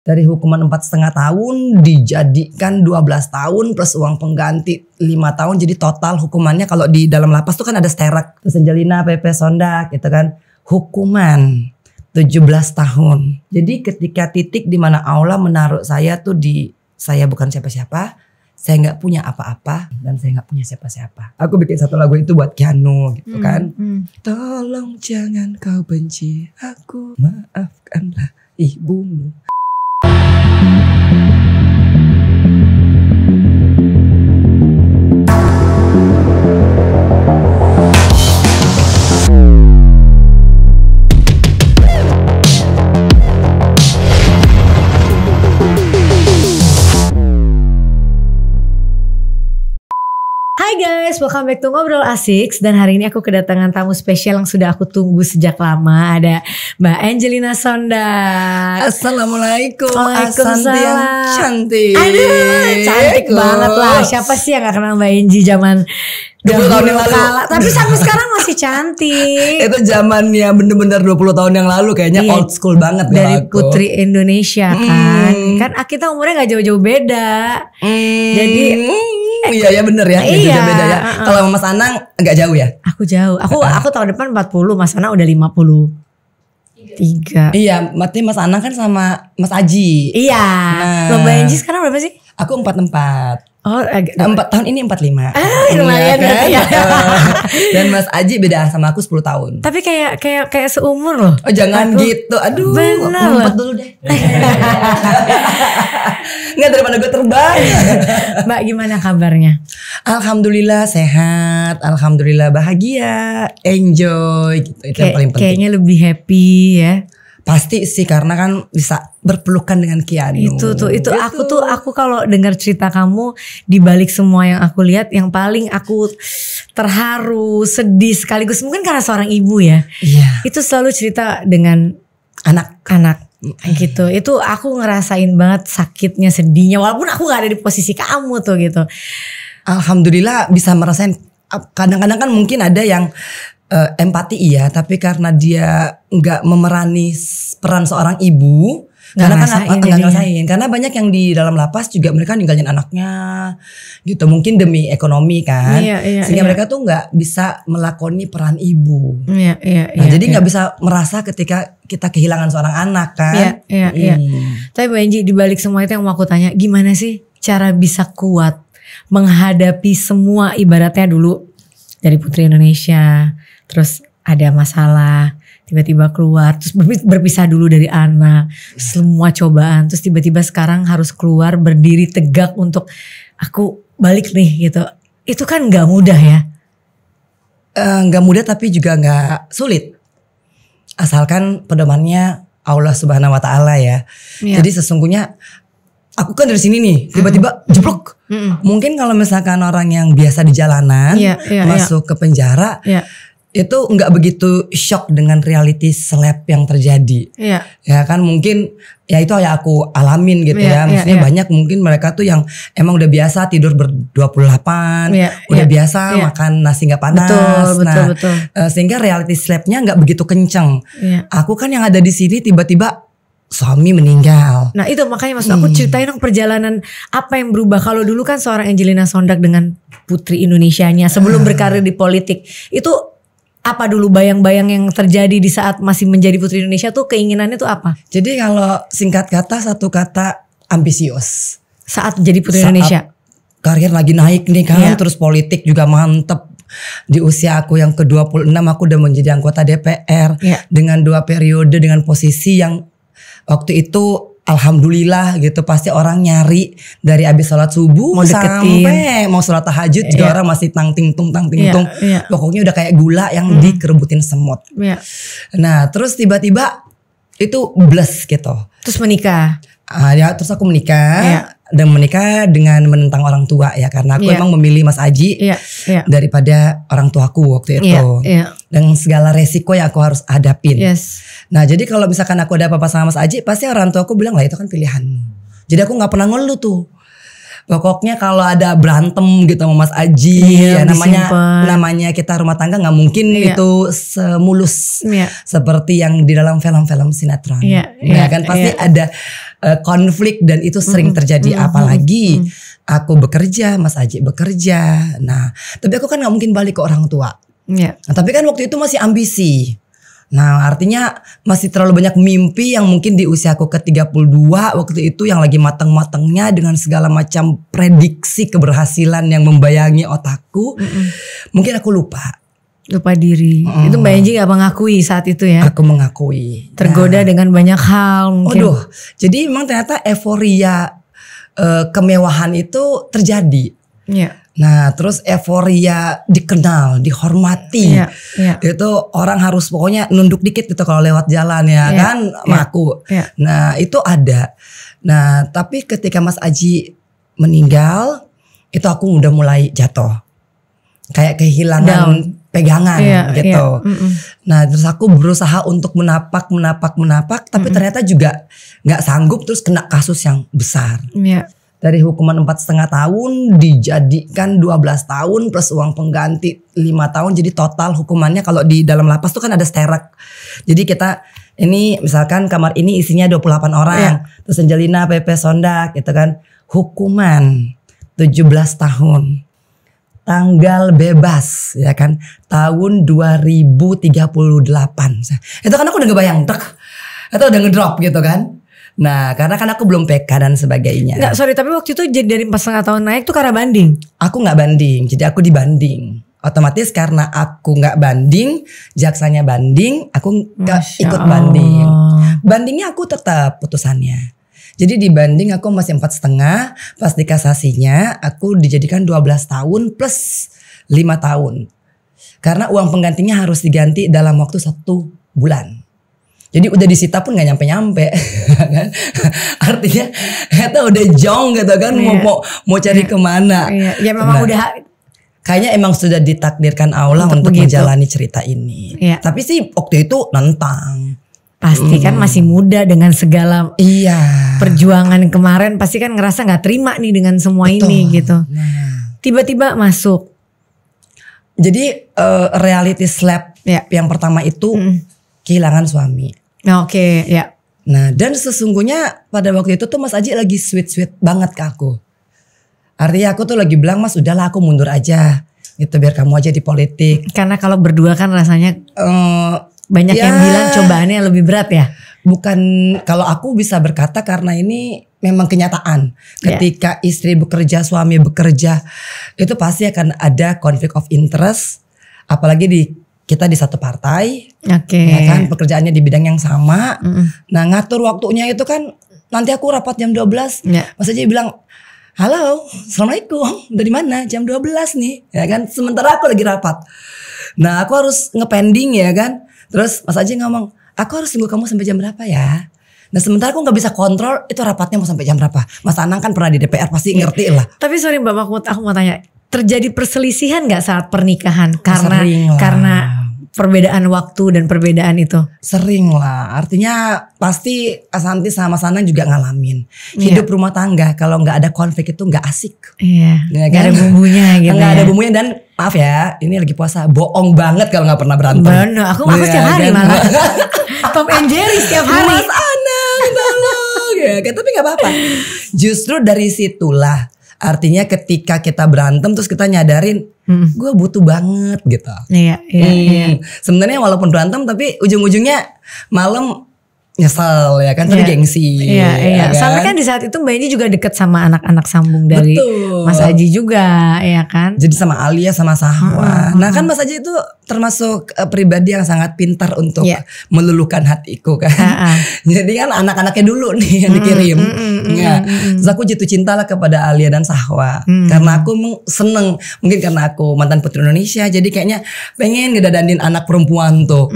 dari hukuman empat setengah tahun dijadikan 12 tahun plus uang pengganti lima tahun jadi total hukumannya kalau di dalam lapas tuh kan ada sterak Senjalina PP sonda gitu kan hukuman 17 tahun jadi ketika titik di mana Allah menaruh saya tuh di saya bukan siapa-siapa saya nggak punya apa-apa dan saya nggak punya siapa-siapa aku bikin satu lagu itu buat Kiano gitu hmm, kan hmm. tolong jangan kau benci aku maafkanlah ibumu Thank you. Hai guys, welcome back to Ngobrol Asik Dan hari ini aku kedatangan tamu spesial yang sudah aku tunggu sejak lama Ada Mbak Angelina Sonda Assalamualaikum Waalaikumsalam yang cantik Aduh, cantik banget lah Siapa sih yang gak kenal Mbak Angie zaman 20 tahun yang lalu. Tapi sampai sekarang masih cantik. itu zamannya bener-bener 20 tahun yang lalu kayaknya iya. old school banget dari aku. Putri Indonesia kan. Hmm. Kan kita umurnya gak jauh-jauh beda. Hmm. Jadi Iya ya bener ya. Iya. Beda, iya, -beda ya. Uh -uh. Kalau Mas Anang enggak jauh ya? Aku jauh. Aku uh -uh. aku tahun depan 40, Mas Anang udah 50 tiga iya mati mas Anang kan sama mas Aji iya nah, lomba Enji sekarang berapa sih aku empat empat Oh, nah, empat tahun ini empat lima. Ah, lumayan iya kan? ya. Dan Mas Aji beda sama aku sepuluh tahun. Tapi kayak kayak kayak seumur loh. Oh, jangan aku, gitu. Aduh, benar dulu deh. Enggak daripada gue terbang. Mbak gimana kabarnya? Alhamdulillah sehat, alhamdulillah bahagia, enjoy gitu. Itu Kay yang paling penting. Kayaknya lebih happy ya Pasti sih karena kan bisa berpelukan dengan Kianu. Itu tuh itu gitu. aku tuh aku kalau dengar cerita kamu di balik semua yang aku lihat yang paling aku terharu, sedih sekaligus mungkin karena seorang ibu ya. Iya. Itu selalu cerita dengan anak-anak gitu itu aku ngerasain banget sakitnya sedihnya walaupun aku gak ada di posisi kamu tuh gitu alhamdulillah bisa merasain kadang-kadang kan mungkin ada yang uh, empati iya, tapi karena dia nggak memerani peran seorang ibu, Gak karena kan apa nggak ngerasain karena banyak yang di dalam lapas juga mereka ninggalin anaknya gitu mungkin demi ekonomi kan iya, iya, sehingga iya. mereka tuh nggak bisa melakoni peran ibu iya, iya, nah, iya, jadi nggak iya. bisa merasa ketika kita kehilangan seorang anak kan iya, iya, iya. hmm. iya. tapi Benji dibalik semua itu yang mau aku tanya gimana sih cara bisa kuat menghadapi semua ibaratnya dulu dari Putri Indonesia terus ada masalah tiba-tiba keluar terus berpisah dulu dari anak semua cobaan terus tiba-tiba sekarang harus keluar berdiri tegak untuk aku balik nih gitu itu kan nggak mudah ya eh, nggak uh, mudah tapi juga nggak sulit asalkan pedomannya Allah Subhanahu Wa Taala ya. ya. Jadi sesungguhnya aku kan dari sini nih tiba-tiba mm. jeblok. Mm. Mungkin kalau misalkan orang yang biasa di jalanan yeah, yeah, iya. masuk yeah. ke penjara, yeah itu nggak begitu shock dengan reality slap yang terjadi. yeah. Ya kan mungkin ya itu ya aku alamin gitu yeah, ya. Iya, Maksudnya yeah, banyak mungkin mereka tuh yang emang udah biasa tidur ber 28, yeah, udah iya. biasa iya. makan nasi nggak panas. Betul, nah, betul. betul. Eh, sehingga reality slapnya nggak begitu kenceng. Aku kan yang ada di sini tiba-tiba suami meninggal. Nah itu makanya maksud aku hmm. ceritain dong perjalanan apa yang berubah. Kalau dulu kan seorang Angelina Sondak dengan putri Indonesia-nya sebelum ah. berkarir di politik itu apa dulu bayang-bayang yang terjadi di saat masih menjadi putri Indonesia tuh keinginannya tuh apa? Jadi kalau singkat kata satu kata ambisius. Saat jadi putri saat Indonesia. Karir lagi naik nih kan, yeah. terus politik juga mantep. Di usia aku yang ke-26 aku udah menjadi anggota DPR yeah. dengan dua periode dengan posisi yang waktu itu alhamdulillah gitu pasti orang nyari dari abis sholat subuh mau deketin. sampai mau sholat tahajud yeah. juga iya. orang masih tang ting tung tang ting tung yeah, yeah. pokoknya udah kayak gula yang mm. dikerebutin semut yeah. nah terus tiba-tiba itu bless gitu terus menikah ah ya terus aku menikah yeah dan menikah dengan menentang orang tua ya karena aku yeah. emang memilih Mas Aji yeah, yeah. daripada orang tuaku waktu iya, itu yeah, yeah. dan segala resiko yang aku harus hadapin. Yes. Nah jadi kalau misalkan aku ada apa-apa sama Mas Aji pasti orang tuaku bilang lah itu kan pilihan. Jadi aku nggak pernah ngeluh tuh. Pokoknya kalau ada berantem gitu sama Mas Aji yeah, ya namanya disimpan. namanya kita rumah tangga nggak mungkin yeah. itu semulus yeah. seperti yang di dalam film-film sinetron. Yeah, yeah, nah iya, kan pasti yeah. ada uh, konflik dan itu sering terjadi mm-hmm. apalagi mm-hmm. aku bekerja Mas Aji bekerja nah tapi aku kan nggak mungkin balik ke orang tua yeah. nah, tapi kan waktu itu masih ambisi Nah artinya masih terlalu banyak mimpi yang mungkin di usia aku ke 32 waktu itu yang lagi matang-matangnya dengan segala macam prediksi keberhasilan yang membayangi otakku. Mm -hmm. Mungkin aku lupa lupa diri. Oh. Itu Mbak Enji gak mengakui saat itu ya? Aku mengakui. Tergoda nah. dengan banyak hal mungkin. Aduh, jadi emang ternyata euforia uh, kemewahan itu terjadi. Iya. Nah, terus euforia dikenal, dihormati. Iya, iya. Itu orang harus pokoknya nunduk dikit gitu kalau lewat jalan ya, iya, kan iya, maku. Nah, itu ada. Nah, tapi ketika Mas Aji meninggal, itu aku udah mulai jatuh. Kayak kehilangan Down pegangan iya, iya. gitu. Iya. Nah terus aku berusaha untuk menapak, menapak, menapak, tapi mm -mm. ternyata juga nggak sanggup terus kena kasus yang besar. Iya. Dari hukuman empat setengah tahun dijadikan 12 tahun plus uang pengganti lima tahun, jadi total hukumannya kalau di dalam lapas tuh kan ada sterak. Jadi kita ini misalkan kamar ini isinya 28 orang, yeah. terus Angelina, Pepe, Sonda gitu kan, hukuman 17 tahun tanggal bebas ya kan tahun 2038 itu kan aku udah ngebayang tek atau udah ngedrop gitu kan Nah, karena kan aku belum PK dan sebagainya. Nggak sorry, tapi waktu itu jadi dari empat setengah tahun naik tuh karena banding. Aku nggak banding, jadi aku dibanding. Otomatis karena aku nggak banding, jaksanya banding, aku nggak ikut banding. Bandingnya aku tetap putusannya. Jadi dibanding aku masih empat setengah, pas di kasasinya aku dijadikan 12 tahun plus lima tahun. Karena uang penggantinya harus diganti dalam waktu satu bulan. Jadi udah disita pun nggak nyampe-nyampe, ya kan? Artinya kata udah jong gitu kan, mau iya. mau mau cari iya. kemana? Yeah. Ya memang nah, udah kayaknya emang sudah ditakdirkan Allah untuk, untuk menjalani cerita ini. Ya. Tapi sih waktu itu nentang. Pasti kan hmm. kan masih muda dengan segala iya. perjuangan kemarin pasti kan ngerasa nggak terima nih dengan semua Betul. ini gitu. Nah. Tiba-tiba masuk. Jadi uh, reality slap ya. yang pertama itu hmm. kehilangan suami. Nah, Oke, okay. ya. Nah, dan sesungguhnya pada waktu itu tuh Mas Aji lagi sweet-sweet banget ke aku. Artinya aku tuh lagi bilang Mas udahlah aku mundur aja gitu biar kamu aja di politik. Karena kalau berdua kan rasanya uh, banyak ya, yang bilang cobaannya lebih berat ya bukan kalau aku bisa berkata karena ini memang kenyataan ya. ketika yeah. istri bekerja suami bekerja itu pasti akan ada konflik of interest apalagi di kita di satu partai, okay. ya kan pekerjaannya di bidang yang sama. Mm -hmm. Nah ngatur waktunya itu kan nanti aku rapat jam 12 yeah. maksudnya bilang halo, assalamualaikum, dari mana? Jam 12 nih, ya kan? Sementara aku lagi rapat. Nah aku harus ngepending ya kan? Terus Mas Aji ngomong, aku harus tunggu kamu sampai jam berapa ya? Nah sementara aku gak bisa kontrol itu rapatnya mau sampai jam berapa. Mas Anang kan pernah di DPR pasti iya. ngerti lah. Tapi sorry Mbak Mahmud, aku mau tanya terjadi perselisihan gak saat pernikahan karena karena perbedaan waktu dan perbedaan itu? Sering lah. Artinya pasti Asanti sama Sana juga ngalamin. Iya. Hidup rumah tangga kalau nggak ada konflik itu nggak asik. Iya. Yeah. kan? Gak ada bumbunya gitu. Gak ya. ada bumbunya dan maaf ya, ini lagi puasa, bohong banget kalau nggak pernah berantem. Benar, aku aku setiap iya hari kan? malah. Tom and Jerry setiap hari. Mas Anang, tolong. ya, kan? tapi nggak apa-apa. Justru dari situlah Artinya ketika kita berantem terus kita nyadarin hmm. gue butuh banget gitu. Iya, iya, hmm. iya. Sebenarnya walaupun berantem tapi ujung-ujungnya malam nyesel ya kan tapi yeah. gengsi. Iya, iya. Ya kan? Soalnya kan di saat itu Mbak ini juga deket sama anak-anak sambung dari Betul. Mas Aji juga ya kan. Jadi sama Alia sama Sahwa. Hmm, nah, kan Mas Aji itu termasuk uh, pribadi yang sangat pintar untuk yeah. meluluhkan hatiku kan. Uh-uh. Jadi kan anak-anaknya dulu nih yang dikirim. Mm, mm, hmm ya. Terus aku jatuh lah kepada Alia dan Sahwa mm. karena aku seneng mungkin karena aku mantan putri Indonesia jadi kayaknya pengen ngedadanin anak perempuan tuh.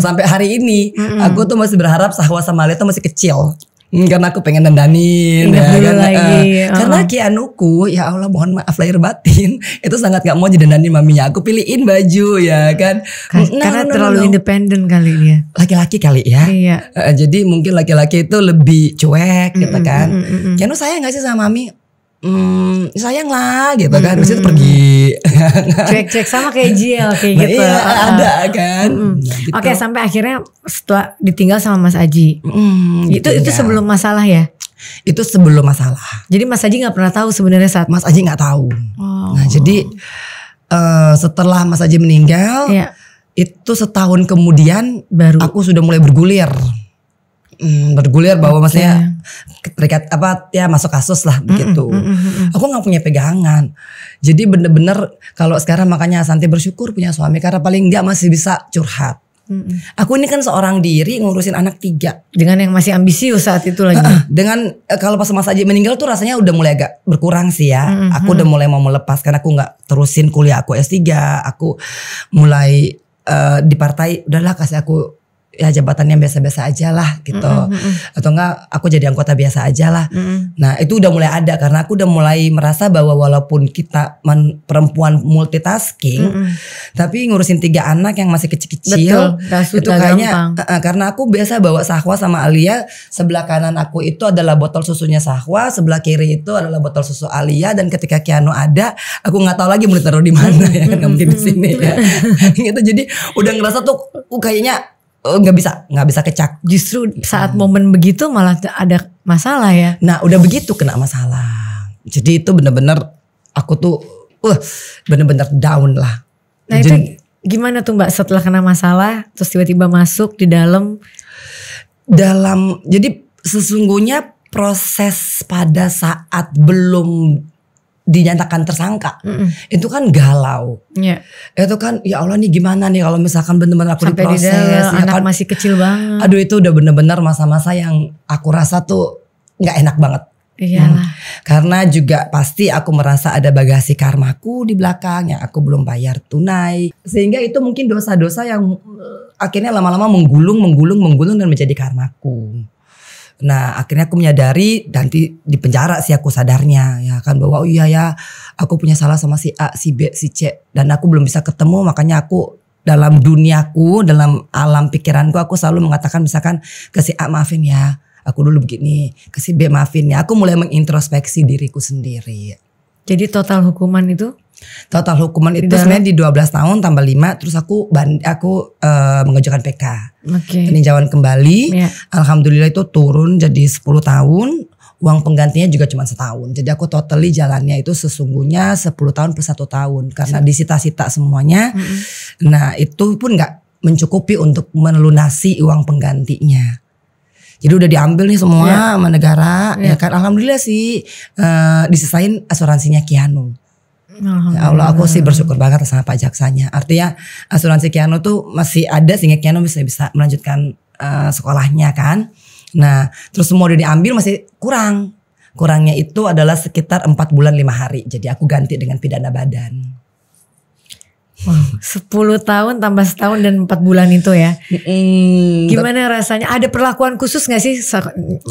Sampai hari ini aku tuh masih berharap Tahwa sama Ali tuh masih kecil karena aku pengen nendanin iya, ya, kan? eh, eh. karena, lagi. Uh, karena kianuku ya Allah mohon maaf lahir batin itu sangat gak mau jadi nendanin maminya aku pilihin baju ya kan no, nah, karena no, nah, no, nah, terlalu no. independen kali ya laki-laki kali ya iya. uh, jadi mungkin laki-laki itu lebih cuek mm -mm, gitu kan mm -mm, mm Kianu sayang gak sih sama mami hmm, sayang lah gitu kan hmm. Maksudnya pergi cek-cek sama kayak Jill kayak nah, gitu iya, ah, ah. ada kan mm. gitu. oke sampai akhirnya setelah ditinggal sama Mas Aji mm, itu gitu, itu ya. sebelum masalah ya itu sebelum masalah jadi Mas Aji nggak pernah tahu sebenarnya saat Mas Aji nggak tahu oh. nah jadi uh, setelah Mas Aji meninggal yeah. itu setahun kemudian baru aku sudah mulai bergulir mm, bergulir bahwa okay. maksudnya terikat apa ya masuk kasus lah begitu. Mm, mm, mm, Aku nggak punya pegangan. Jadi bener-bener kalau sekarang makanya Santi bersyukur punya suami karena paling nggak masih bisa curhat. Mm Aku ini kan seorang diri ngurusin anak tiga dengan yang masih ambisius saat itu lagi. dengan eh, kalau pas masa aja meninggal tuh rasanya udah mulai agak berkurang sih ya. Mm -hmm. Aku udah mulai mau melepaskan. Aku nggak terusin kuliah aku S 3 Aku mulai uh, di partai udahlah kasih aku ya jabatan yang biasa-biasa aja lah gitu mm -hmm. atau enggak aku jadi anggota biasa aja lah mm -hmm. nah itu udah mulai ada karena aku udah mulai merasa bahwa walaupun kita man, perempuan multitasking mm -hmm. tapi ngurusin tiga anak yang masih kecil-kecil itu kayaknya uh, karena aku biasa bawa sahwa sama Alia sebelah kanan aku itu adalah botol susunya sahwa sebelah kiri itu adalah botol susu Alia dan ketika Kiano ada aku nggak tahu lagi mau ditaruh di mana ya kan? nggak mungkin di sini ya gitu jadi udah ngerasa tuh uh, kayaknya Oh, nggak bisa nggak bisa kecak justru iya. saat hmm. momen begitu malah ada masalah ya nah udah begitu kena masalah jadi itu bener-bener aku tuh uh bener-bener down lah nah jadi, itu gimana tuh mbak setelah kena masalah terus tiba-tiba masuk di dalam dalam jadi sesungguhnya proses pada saat belum dinyatakan tersangka mm -mm. itu kan galau yeah. itu kan ya Allah nih gimana nih kalau misalkan bener-bener aku Sampai diproses ya anak kan, masih kecil banget aduh itu udah benar-benar masa-masa yang aku rasa tuh nggak enak banget Iya. Hmm. Karena juga pasti aku merasa ada bagasi karmaku di belakang yang aku belum bayar tunai. Sehingga itu mungkin dosa-dosa yang eh, akhirnya lama-lama menggulung, menggulung, menggulung dan menjadi karmaku. Nah akhirnya aku menyadari nanti di penjara sih aku sadarnya ya kan bahwa oh iya ya aku punya salah sama si A, si B, si C dan aku belum bisa ketemu makanya aku dalam duniaku, dalam alam pikiranku aku selalu mengatakan misalkan ke si A maafin ya aku dulu begini, ke si B maafin ya. Aku mulai mengintrospeksi diriku sendiri. Jadi total hukuman itu Total hukuman itu sebenarnya di 12 tahun tambah 5 terus aku aku uh, eh, mengajukan PK. Okay. Peninjauan kembali. Yeah. Alhamdulillah itu turun jadi 10 tahun. Uang penggantinya juga cuma setahun. Jadi aku totally jalannya itu sesungguhnya 10 tahun per satu tahun karena iya. disita-sita semuanya. Mm -hmm. Nah, itu pun nggak mencukupi untuk melunasi uang penggantinya. Jadi udah diambil nih semua yeah. sama negara yeah. ya kan. Alhamdulillah sih uh, eh, disesain asuransinya Kianu. Ya Allah aku sih bersyukur banget sama Pak Jaksanya. Artinya asuransi Kiano tuh masih ada sehingga Kiano bisa bisa melanjutkan uh, sekolahnya kan. Nah terus semua udah diambil masih kurang. Kurangnya itu adalah sekitar 4 bulan lima hari. Jadi aku ganti dengan pidana badan. 10 tahun tambah setahun dan 4 bulan itu ya. Mm, Gimana rasanya? Ada perlakuan khusus gak sih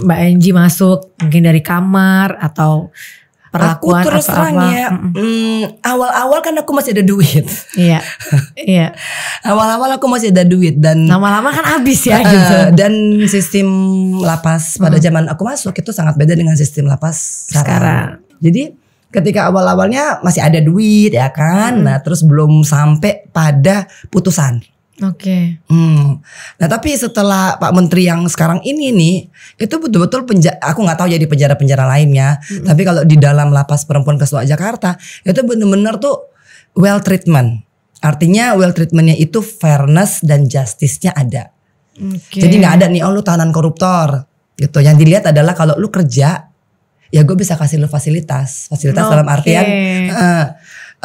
Mbak Enji masuk mungkin dari kamar atau perlakuan terus atau terang apa? ya mm, awal-awal kan aku masih ada duit iya iya awal-awal aku masih ada duit dan lama-lama kan habis ya eh, gitu dan sistem lapas pada zaman aku masuk itu sangat beda dengan sistem lapas sekarang, sekarang. jadi ketika awal-awalnya masih ada duit ya kan. Hmm. Nah, terus belum sampai pada putusan. Oke. Okay. Hmm. Nah, tapi setelah Pak Menteri yang sekarang ini nih, itu betul-betul penjara aku nggak tahu jadi penjara-penjara lainnya, hmm. tapi kalau di dalam lapas perempuan Kesuwa Jakarta, itu benar-benar tuh well treatment. Artinya well treatmentnya itu fairness dan justice-nya ada. Okay. Jadi nggak ada nih, oh lu tahanan koruptor gitu. Yang dilihat adalah kalau lu kerja ya gue bisa kasih lo fasilitas fasilitas okay. dalam artian uh,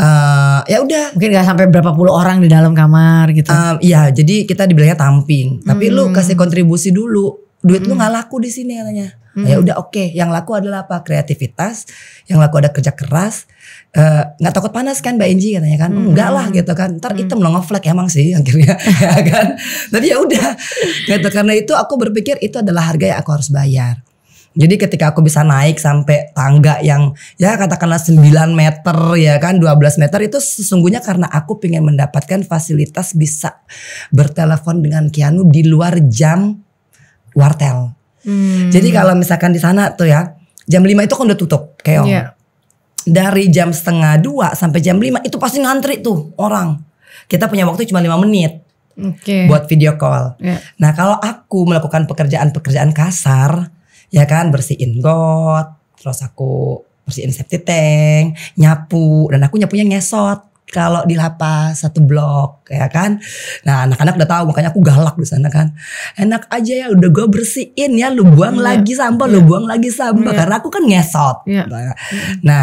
uh, ya udah mungkin gak sampai berapa puluh orang di dalam kamar gitu uh, ya jadi kita dibilangnya tamping tapi mm. lu hmm. kasih kontribusi dulu duit mm. lu hmm. nggak laku di sini katanya hmm. ya udah oke okay. yang laku adalah apa kreativitas yang laku ada kerja keras eh, nggak uh, takut panas kan mbak Inji katanya kan mm. enggak lah gitu kan ntar mm. item lo ngeflek emang sih akhirnya ya kan tapi ya udah gitu karena itu aku berpikir itu adalah harga yang aku harus bayar jadi ketika aku bisa naik sampai tangga yang ya katakanlah 9 meter ya kan 12 meter itu sesungguhnya karena aku pengen mendapatkan fasilitas bisa bertelepon dengan Kianu di luar jam wartel. Hmm. Jadi kalau misalkan di sana tuh ya jam 5 itu kan udah tutup kayak Yeah. Dari jam setengah dua sampai jam 5 itu pasti ngantri tuh orang. Kita punya waktu cuma lima menit. Okay. buat video call. Yeah. Nah kalau aku melakukan pekerjaan-pekerjaan kasar, ya kan bersihin got terus aku bersihin septic tank nyapu dan aku nyapunya ngesot kalau di lapas satu blok ya kan nah anak-anak udah tahu makanya aku galak di sana kan enak aja ya udah gue bersihin ya lu buang yeah. lagi sampah yeah. lu iya. buang lagi sampah yeah. karena aku kan ngesot yeah. Gitu ya. mm. nah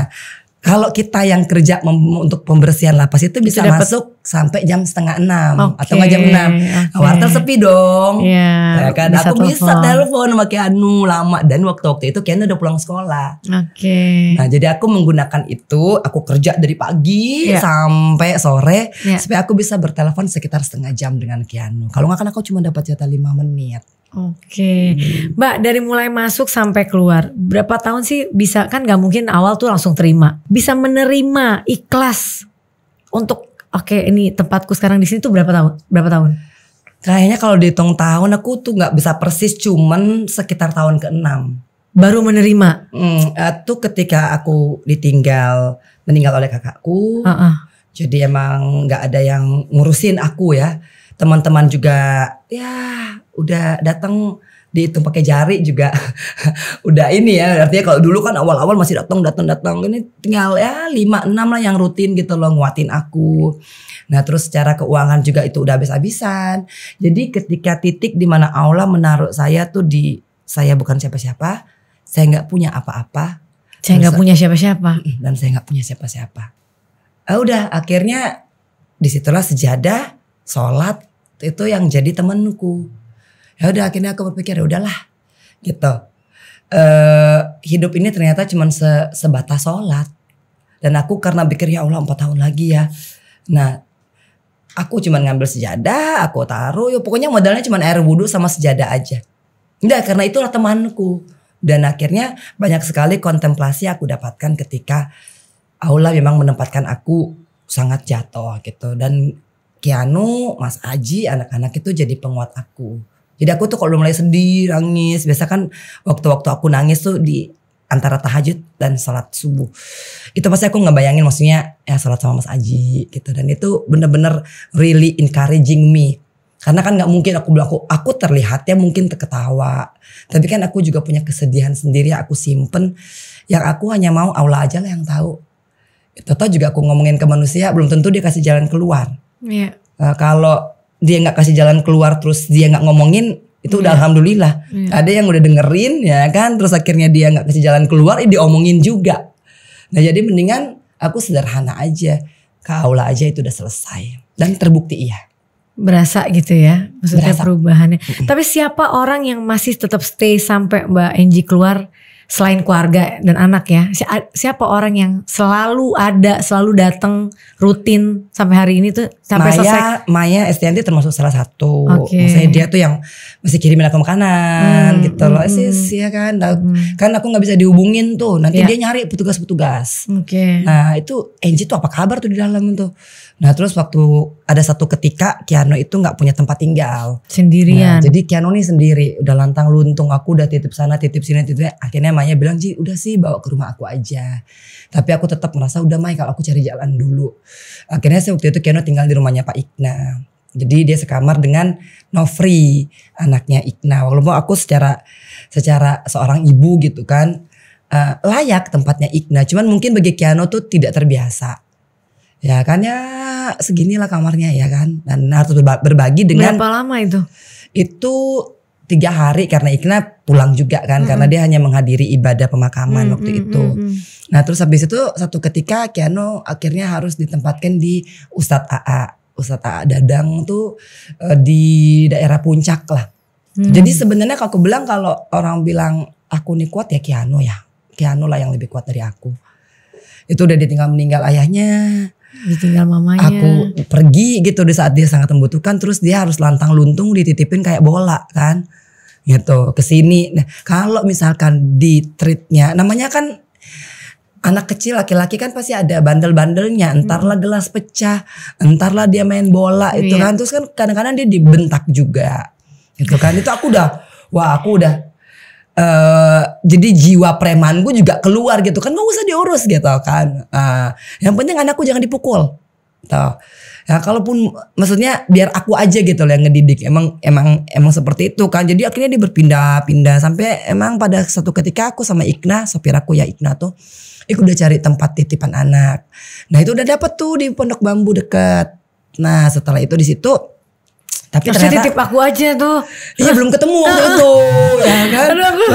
kalau kita yang kerja untuk pembersihan lapas itu bisa itu masuk sampai jam setengah enam okay. atau nggak jam enam. Okay. Wartel sepi dong. Yeah, ya kan bisa aku bisa telepon sama Kianu lama dan waktu-waktu itu Kianu udah pulang sekolah. Oke. Okay. Nah jadi aku menggunakan itu aku kerja dari pagi yeah. sampai sore yeah. supaya aku bisa bertelepon sekitar setengah jam dengan Kianu. Kalau nggak kan aku cuma dapat jatah lima menit. Oke, okay. Mbak dari mulai masuk sampai keluar berapa tahun sih bisa kan nggak mungkin awal tuh langsung terima bisa menerima ikhlas untuk oke okay, ini tempatku sekarang di sini tuh berapa tahun berapa tahun? Kayaknya kalau dihitung tahun aku tuh nggak bisa persis cuman sekitar tahun ke enam baru menerima. Hmm, itu eh, ketika aku ditinggal meninggal oleh kakakku. Uh -uh. Jadi emang nggak ada yang ngurusin aku ya. Teman-teman juga ya udah datang dihitung pakai jari juga udah ini ya artinya kalau dulu kan awal-awal masih datang datang datang ini tinggal ya lima enam lah yang rutin gitu loh nguatin aku nah terus secara keuangan juga itu udah habis-habisan jadi ketika titik di mana Allah menaruh saya tuh di saya bukan siapa-siapa saya nggak punya apa-apa saya nggak punya siapa-siapa dan saya nggak punya siapa-siapa ah, udah akhirnya disitulah sejadah sholat itu yang jadi temenku ya udah akhirnya aku berpikir ya udahlah gitu uh, hidup ini ternyata cuma se sebatas sholat dan aku karena pikir ya Allah empat tahun lagi ya nah aku cuma ngambil sejadah aku taruh ya pokoknya modalnya cuma air wudhu sama sejadah aja enggak karena itulah temanku dan akhirnya banyak sekali kontemplasi aku dapatkan ketika Allah memang menempatkan aku sangat jatuh gitu dan Kianu, Mas Aji, anak-anak itu jadi penguat aku. Jadi aku tuh kalau mulai sedih, nangis, biasa kan waktu-waktu aku nangis tuh di antara tahajud dan sholat subuh. Itu pasti aku nggak bayangin maksudnya ya sholat sama Mas Aji gitu dan itu bener-bener really encouraging me. Karena kan nggak mungkin aku bilang aku, terlihat ya mungkin terketawa. Tapi kan aku juga punya kesedihan sendiri aku simpen. Yang aku hanya mau Allah aja lah yang tahu. Toto juga aku ngomongin ke manusia belum tentu dia kasih jalan keluar. Yeah. Iya. Uh, kalau dia nggak kasih jalan keluar terus dia nggak ngomongin itu udah yeah. alhamdulillah yeah. ada yang udah dengerin ya kan terus akhirnya dia nggak kasih jalan keluar eh, diomongin juga nah jadi mendingan aku sederhana aja ke aja itu udah selesai dan terbukti iya berasa gitu ya maksudnya berasa. perubahannya mm -hmm. tapi siapa orang yang masih tetap stay sampai Mbak Enji keluar selain keluarga dan anak ya siapa orang yang selalu ada selalu datang rutin sampai hari ini tuh sampai Maya, selesai Maya Estianti termasuk salah satu okay. maksudnya dia tuh yang masih kirimin aku makanan hmm, gitu loh hmm, sis hmm. ya kan nah, hmm. kan aku nggak bisa dihubungin tuh nanti ya. dia nyari petugas-petugas okay. nah itu Angie tuh apa kabar tuh di dalam tuh Nah terus waktu ada satu ketika Kiano itu nggak punya tempat tinggal sendirian. Nah, jadi Kiano nih sendiri udah lantang luntung. Aku udah titip sana, titip sini, titip. Akhirnya Maya bilang Ji udah sih bawa ke rumah aku aja. Tapi aku tetap merasa udah Maya kalau aku cari jalan dulu. Akhirnya saya waktu itu Kiano tinggal di rumahnya Pak Ikna. Jadi dia sekamar dengan Nofri anaknya Ikna. Walaupun aku secara secara seorang ibu gitu kan uh, layak tempatnya Ikna. Cuman mungkin bagi Kiano tuh tidak terbiasa ya kan ya seginilah kamarnya ya kan dan harus berbagi dengan berapa lama itu itu tiga hari karena Ikna pulang juga kan mm -hmm. karena dia hanya menghadiri ibadah pemakaman mm -hmm. waktu itu mm -hmm. nah terus habis itu satu ketika Kiano akhirnya harus ditempatkan di Ustadz AA Ustadz AA Dadang tuh eh, di daerah puncak lah mm -hmm. jadi sebenarnya kalau aku bilang kalau orang bilang aku nih kuat ya Kiano ya Kiano lah yang lebih kuat dari aku itu udah ditinggal meninggal ayahnya ditinggal mamanya aku pergi gitu di saat dia sangat membutuhkan terus dia harus lantang luntung dititipin kayak bola kan gitu kesini nah kalau misalkan di treatnya namanya kan anak kecil laki-laki kan pasti ada bandel-bandelnya hmm. entarlah gelas pecah entarlah dia main bola itu iya. kan terus kan kadang-kadang dia dibentak juga gitu kan itu aku udah wah aku udah Uh, jadi jiwa preman gue juga keluar gitu kan gak usah diurus gitu kan uh, yang penting anakku jangan dipukul Kalau Ya kalaupun maksudnya biar aku aja gitu loh yang ngedidik. Emang emang emang seperti itu kan. Jadi akhirnya dia berpindah-pindah sampai emang pada satu ketika aku sama Ikna, sopir aku ya Ikna tuh ikut udah cari tempat titipan anak. Nah, itu udah dapet tuh di Pondok Bambu deket. Nah, setelah itu di situ tapi Terus ternyata titip aku aja tuh iya belum ketemu waktu itu ya kan Aduh, aku.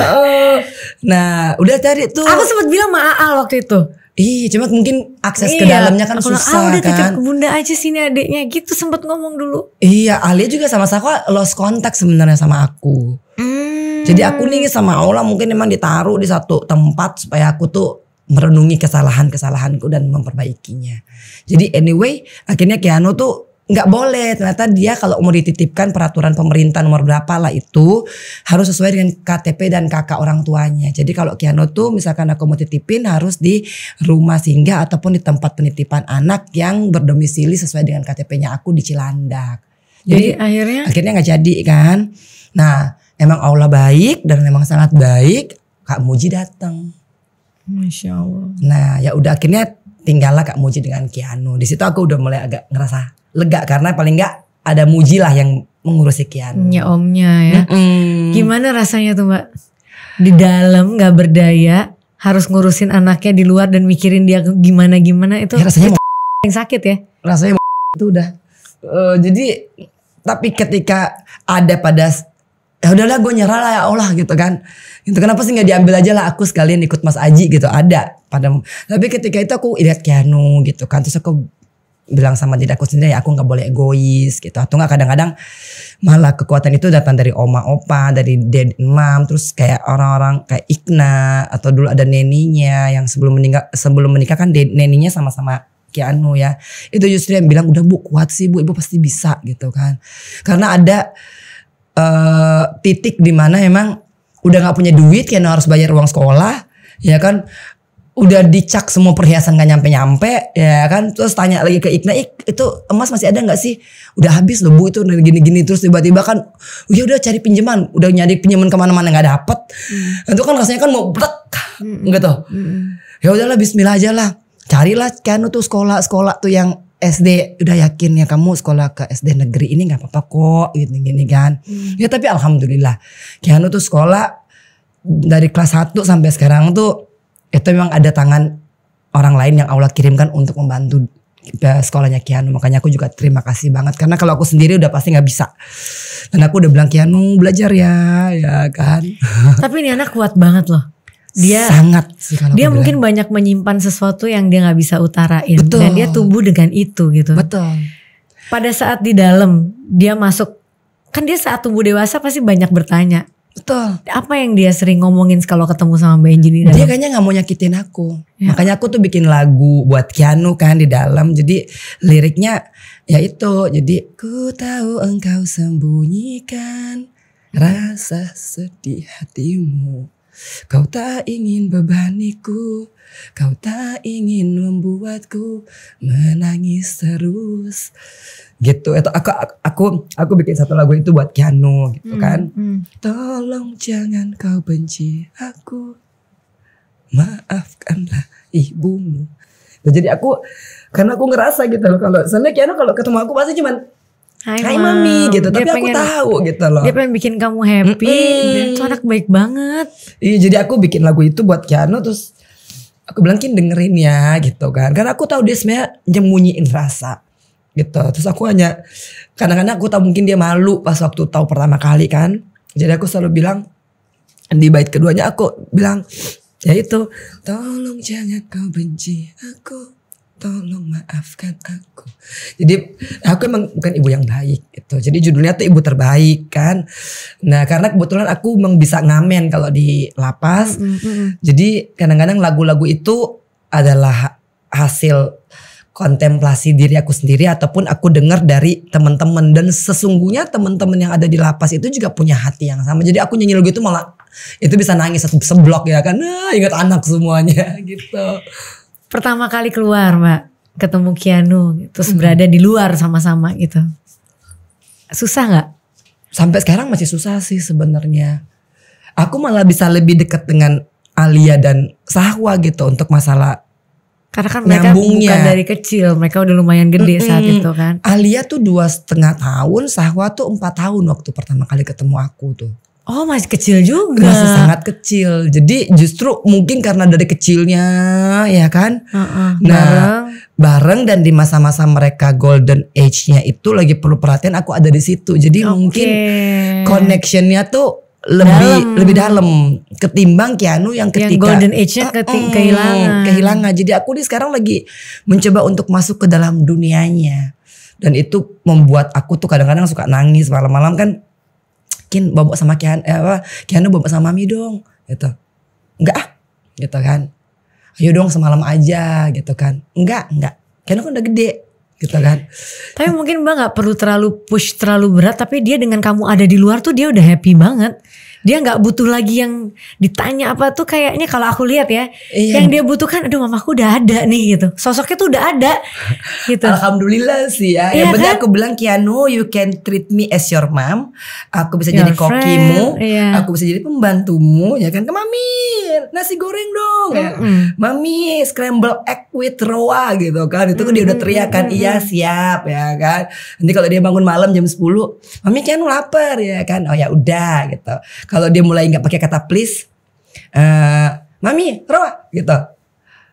nah udah cari tuh aku sempat bilang sama Aal waktu itu Iya, cuma mungkin akses iya, ke dalamnya kan aku susah ah, udah kan. Udah ke bunda aja sini adiknya gitu sempet ngomong dulu. Iya, Alia juga sama Sakwa lost kontak sebenarnya sama aku. Hmm. Jadi aku nih sama Allah mungkin emang ditaruh di satu tempat supaya aku tuh merenungi kesalahan-kesalahanku dan memperbaikinya. Jadi anyway, akhirnya Keanu tuh nggak boleh ternyata dia kalau mau dititipkan peraturan pemerintah nomor berapa lah itu harus sesuai dengan KTP dan kakak orang tuanya jadi kalau Kiano tuh misalkan aku mau titipin harus di rumah singgah ataupun di tempat penitipan anak yang berdomisili sesuai dengan KTP-nya aku di Cilandak jadi, jadi akhirnya akhirnya nggak jadi kan nah emang Allah baik dan emang sangat baik Kak Muji datang Masya Allah. Nah ya udah akhirnya tinggallah Kak Muji dengan Kiano. Di situ aku udah mulai agak ngerasa lega karena paling enggak ada Muji lah yang mengurusi Kiano. Ya omnya ya. Mm-mm. Gimana rasanya tuh Mbak? Di dalam nggak berdaya, harus ngurusin anaknya di luar dan mikirin dia gimana gimana itu ya, rasanya yang sakit ya. Rasanya itu udah. Uh, jadi tapi ketika ada pada ya udahlah gue nyerah lah ya Allah gitu kan itu kenapa sih nggak diambil aja lah aku sekalian ikut Mas Aji gitu ada pada tapi ketika itu aku lihat Keanu gitu kan terus aku bilang sama diri aku sendiri ya aku nggak boleh egois gitu atau nggak kadang-kadang malah kekuatan itu datang dari oma opa dari dad mom terus kayak orang-orang kayak Ikna atau dulu ada neninya yang sebelum meninggal sebelum menikah kan neninya sama-sama Kiano ya itu justru yang bilang udah bu kuat sih bu ibu pasti bisa gitu kan karena ada uh, titik di mana emang udah nggak punya duit karena ya, harus bayar uang sekolah ya kan udah dicak semua perhiasan gak nyampe-nyampe ya kan terus tanya lagi ke Ikna Ik itu emas masih ada nggak sih udah habis loh bu itu gini-gini terus tiba-tiba kan oh, ya udah cari pinjaman udah nyari pinjaman kemana-mana nggak dapet hmm. itu kan rasanya kan mau blek hmm. gitu hmm. ya udahlah Bismillah aja lah carilah kan tuh sekolah-sekolah tuh yang SD udah yakin ya kamu sekolah ke SD negeri ini nggak apa-apa kok gitu gini kan hmm. ya tapi alhamdulillah Kianu tuh sekolah dari kelas 1 sampai sekarang tuh itu memang ada tangan orang lain yang Allah kirimkan untuk membantu sekolahnya Kianu makanya aku juga terima kasih banget karena kalau aku sendiri udah pasti nggak bisa dan aku udah bilang Kianu belajar ya ya kan tapi ini anak kuat banget loh dia sangat sih dia mungkin bilang. banyak menyimpan sesuatu yang dia nggak bisa utarain betul. dan dia tumbuh dengan itu gitu betul pada saat di dalam dia masuk kan dia saat tumbuh dewasa pasti banyak bertanya betul apa yang dia sering ngomongin kalau ketemu sama mbak dalam? dia kayaknya nggak mau nyakitin aku ya. makanya aku tuh bikin lagu buat Kianu kan di dalam jadi liriknya ya itu jadi ku tahu engkau sembunyikan rasa sedih hatimu Kau tak ingin bebaniku, kau tak ingin membuatku menangis terus. Gitu. Itu eh, aku aku aku bikin satu lagu itu buat Kiano gitu hmm, kan. Hmm. Tolong jangan kau benci aku. Maafkanlah ibumu. Nah, jadi aku karena aku ngerasa gitu loh kalau sebenarnya Kiano kalau ketemu aku pasti cuman Hai, Hai mami gitu dia tapi pengen, aku tahu gitu loh dia pengen bikin kamu happy mm -mm. dan anak baik banget iya jadi aku bikin lagu itu buat Kiano terus aku bilang kin dengerin ya gitu kan karena aku tahu dia sebenarnya nyemunyiin rasa gitu terus aku hanya kadang-kadang aku tahu mungkin dia malu pas waktu tahu pertama kali kan jadi aku selalu bilang di bait keduanya aku bilang ya itu tolong jangan kau benci aku tolong maafkan aku. Jadi aku emang bukan ibu yang baik gitu. Jadi judulnya tuh ibu terbaik kan. Nah karena kebetulan aku emang bisa ngamen kalau di lapas. Mm -hmm. Jadi kadang-kadang lagu-lagu itu adalah hasil kontemplasi diri aku sendiri ataupun aku dengar dari teman-teman dan sesungguhnya teman-teman yang ada di lapas itu juga punya hati yang sama. Jadi aku nyanyi lagu itu malah itu bisa nangis satu seblok ya karena ingat anak semuanya gitu pertama kali keluar mbak ketemu Kianu terus hmm. berada di luar sama-sama gitu susah nggak sampai sekarang masih susah sih sebenarnya aku malah bisa lebih dekat dengan Alia dan Sahwa gitu untuk masalah karena kan mereka nyambungnya. bukan dari kecil, mereka udah lumayan gede hmm saat itu kan. Alia tuh dua setengah tahun, Sahwa tuh empat tahun waktu pertama kali ketemu aku tuh. Oh masih kecil juga. Masih sangat kecil. Jadi justru mungkin karena dari kecilnya ya kan. Uh -uh, nah bareng. bareng dan di masa-masa mereka golden age-nya itu lagi perlu perhatian. Aku ada di situ. Jadi okay. mungkin connection-nya tuh lebih dalam. lebih dalam ketimbang Kianu yang ketika yang golden age-nya uh, uh, kehilangan kehilangan jadi aku nih sekarang lagi mencoba untuk masuk ke dalam dunianya dan itu membuat aku tuh kadang-kadang suka nangis malam-malam kan Kin bawa sama Kian eh, apa Kianu bawa sama Mami dong gitu enggak ah gitu kan ayo dong semalam aja gitu kan enggak enggak Kianu kan udah gede gitu kan. Tapi mungkin Mbak nggak perlu terlalu push terlalu berat, tapi dia dengan kamu ada di luar tuh dia udah happy banget dia nggak butuh lagi yang ditanya apa tuh kayaknya kalau aku lihat ya iya. yang dia butuhkan aduh mamaku udah ada nih gitu sosoknya tuh udah ada gitu alhamdulillah sih ya iya yang penting kan? aku bilang Kiano you can treat me as your mom aku bisa your jadi friend, kokimu iya. aku bisa jadi pembantumu ya kan ke mami nasi goreng dong mm -hmm. mami scramble egg with roa gitu kan itu mm -hmm. dia udah teriak kan mm -hmm. iya siap ya kan nanti kalau dia bangun malam jam 10 mami Kiano lapar ya kan oh ya udah gitu kalau dia mulai nggak pakai kata please, uh, mami, Roa gitu.